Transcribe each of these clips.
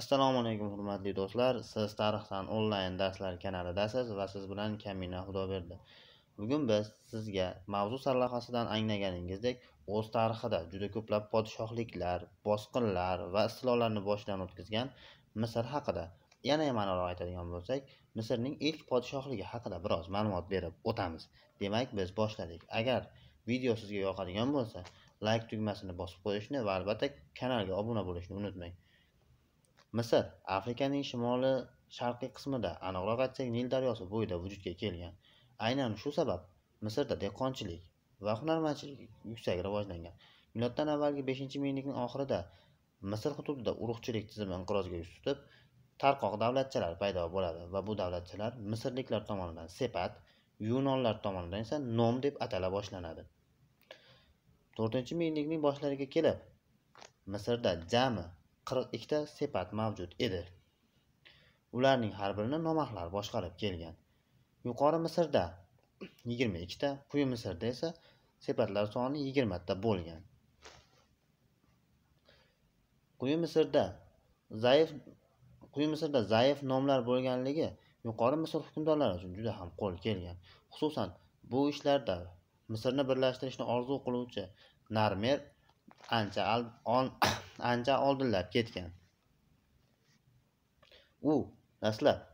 assalomu alaykum hurmatli do'stlar siz tarixdan onlayn darslar kanalidasiz va siz bilan kamina xudoberdi bugun biz sizga mavzu sarlavhasidan anglaganingizdek o'z tarixida juda ko'plab podshohliklar bosqinlar va istilolarni boshidan o'tkazgan misr haqida yana ma'noroq aytadigan bo'lsak misrning ilk podshohligi haqida biroz ma'lumot berib o'tamiz demak biz boshladik agar video sizga yoqadigan bo'lsa layk like tugmasini bosib qo'yishni va albatta kanalga obuna bo'lishni unutmang misr afrikaning shimoli sharqiy qismida aniqroq aytsak nil daryosi bo'yida vujudga kelgan aynan shu sabab misrda dehqonchilik va hunarmandchilik yuksak rivojlangan miloddan avvalgi beshinchi minglikning oxirida misr hududida urug'chilik tizimi inqirozga yuz tutib tarqoq davlatchalar paydo bo'ladi va bu davlatchalar misrliklar tomonidan sepat yunonlar tomonidan esa nom deb atala boshlanadi to'rtinchi minglikning boshlariga kelib misrda jami qirq ikkita sepat mavjud edi ularning har birini nomahlar boshqarib kelgan yuqori misrda yigirma ikkita quyi misrda esa sepatlar soni yigirmata bo'lgan quyi misrda zaif quyi misrda zaif nomlar bo'lganligi yuqori misr hukmdorlari uchun juda ham qo'l kelgan xususan bu ishlarda misrni birlashtirishni orzu qiluvchi narmer ancha ancha oldinlab ketgan u dastlab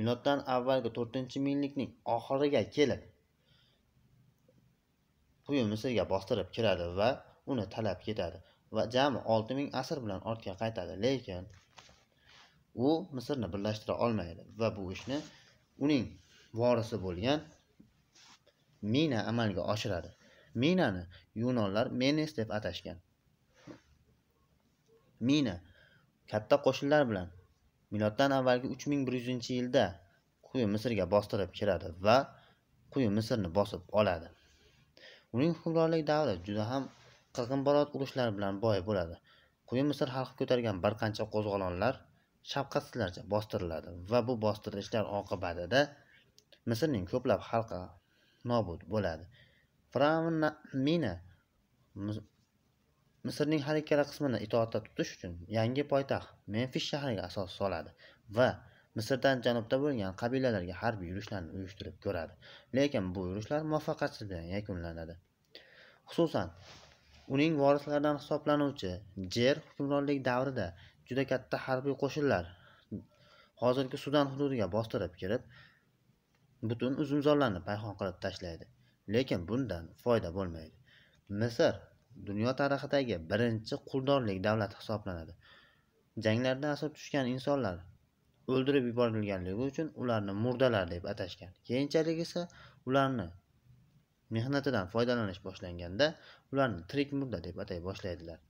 miloddan avvalgi to'rtinchi minglikning oxiriga kelib quyi misrga bostirib kiradi va uni talab ketadi va jami olti ming asr bilan ortga qaytadi lekin u misrni birlashtira olmaydi va bu ishni uning vorisi bo'lgan mina amalga oshiradi minani yunonlar menes deb atashgan mina katta qo'shinlar bilan miloddan avvalgi 3100 yilda quyi misrga bostirib kiradi va quyi misrni bosib oladi uning hukmronlik davri juda ham qirg'inbarot urushlari bilan boy bo'ladi quyi misr xalqi ko'targan bir qancha qo'zg'olonlar shafqatsizlarcha bostiriladi va bu bostirishlar oqibatida misrning ko'plab xalqi nobud bo'ladi fir'avn mina misrning har ikkala qismini itoatda tutish uchun yangi poytaxt memfis shahriga asos soladi va misrdan janubda bo'lgan qabilalarga harbiy yurishlarni uyushtirib ko'radi lekin bu yurishlar muvaffaqiyatsiz bilan yakunlanadi xususan uning vorislaridan hisoblanuvchi jer hukmronlik davrida juda katta harbiy qo'shinlar hozirgi sudan hududiga bostirib kirib butun uzumzorlarni payhon qilib tashlaydi lekin bundan foyda bo'lmaydi misr dunyo tarixidagi birinchi quldorlik davlati hisoblanadi janglarda asir tushgan insonlar o'ldirib yuborilganligi uchun ularni murdalar deb atashgan keyinchalik esa ularni mehnatidan foydalanish boshlanganda ularni tirik murda deb atay boshlaydilar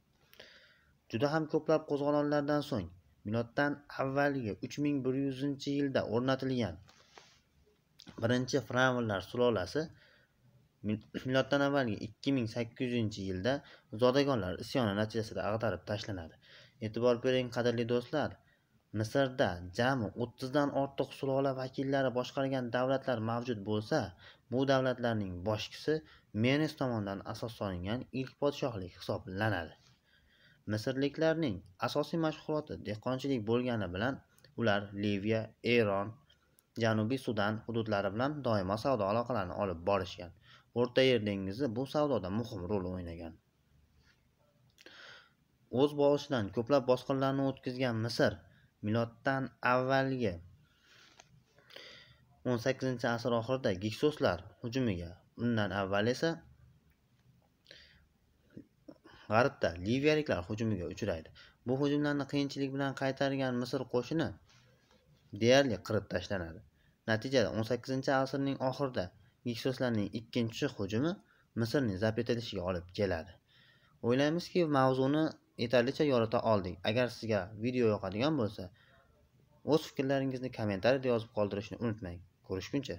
juda ham ko'plab qo'zg'olonlardan so'ng miloddan avvalgi uch ming bir yuzinchi yilda o'rnatilgan birinchi fravnlar sulolasi miloddan avvalgi 2800 yilda zodagonlar isyoni natijasida ag'darib tashlanadi. E'tibor bering qadrli do'stlar, Misrda jami 30 dan ortiq sulola vakillari boshqargan davlatlar mavjud bo'lsa, bu davlatlarning boshchisi Menes tomonidan asos solingan ilk podshohlik hisoblanadi. Misrliklarning asosiy mashg'uloti dehqonchilik bo'lgani bilan ular Liviya, Eron, Janubiy Sudan hududlari bilan doimo savdo aloqalarini olib borishgan. O'rta Yer dengizi bu savdoda muhim rol o'ynagan. O'z boshidan ko'plab bosqinlarni o'tkazgan Misr miloddan avvalgi 18-asr oxirida giksoslar hujumiga, undan avval esa g'arbda liviyaliklar hujumiga uchraydi. Bu hujumlarni qiyinchilik bilan qaytargan Misr qo'shini deyarli qirib tashlanadi. Natijada 18-asrning oxirida Gikso'slarning ikkinchi hujumi misrni zabt etilishiga olib keladi. O'ylaymizki, mavzuni yetarlicha yorita oldik. Agar sizga video yoqadigan bo'lsa, o'z fikrlaringizni kommentariyada yozib qoldirishni unutmang. Ko'rishguncha.